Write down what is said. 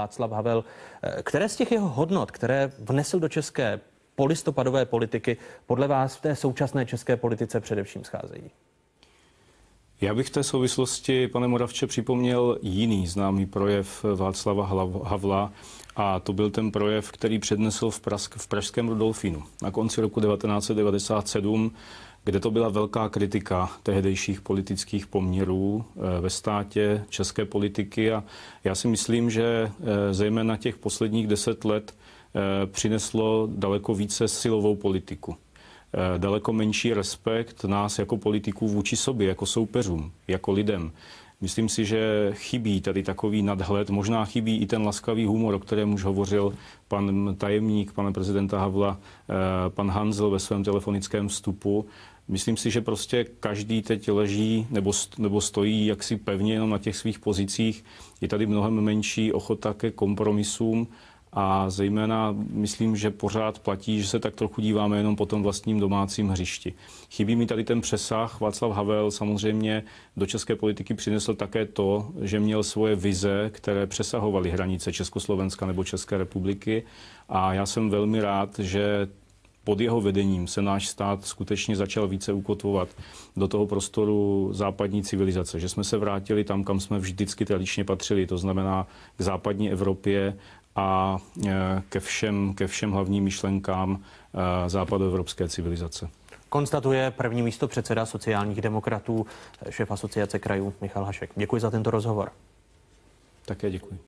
Václav Havel. Eh, které z těch jeho hodnot, které vnesl do české polistopadové politiky, podle vás v té současné české politice především scházejí? Já bych v té souvislosti, pane Moravče, připomněl jiný známý projev Václava Havla a to byl ten projev, který přednesl v, Prask, v Pražském Rudolfínu na konci roku 1997, kde to byla velká kritika tehdejších politických poměrů eh, ve státě, české politiky. A já si myslím, že eh, zejména těch posledních deset let eh, přineslo daleko více silovou politiku daleko menší respekt nás jako politiků vůči sobě, jako soupeřům, jako lidem. Myslím si, že chybí tady takový nadhled, možná chybí i ten laskavý humor, o kterém už hovořil pan tajemník, pana prezidenta Havla, eh, pan Hanzel ve svém telefonickém vstupu. Myslím si, že prostě každý teď leží nebo, nebo stojí jaksi pevně jenom na těch svých pozicích. Je tady mnohem menší ochota ke kompromisům a zejména myslím, že pořád platí, že se tak trochu díváme jenom po tom vlastním domácím hřišti. Chybí mi tady ten přesah. Václav Havel samozřejmě do české politiky přinesl také to, že měl svoje vize, které přesahovaly hranice Československa nebo České republiky. A já jsem velmi rád, že pod jeho vedením se náš stát skutečně začal více ukotvovat do toho prostoru západní civilizace, že jsme se vrátili tam, kam jsme vždycky tradičně patřili, to znamená k západní Evropě a e, ke všem, ke všem hlavním myšlenkám e, západoevropské civilizace. Konstatuje první místo předseda sociálních demokratů, šéf asociace krajů Michal Hašek. Děkuji za tento rozhovor. Také děkuji.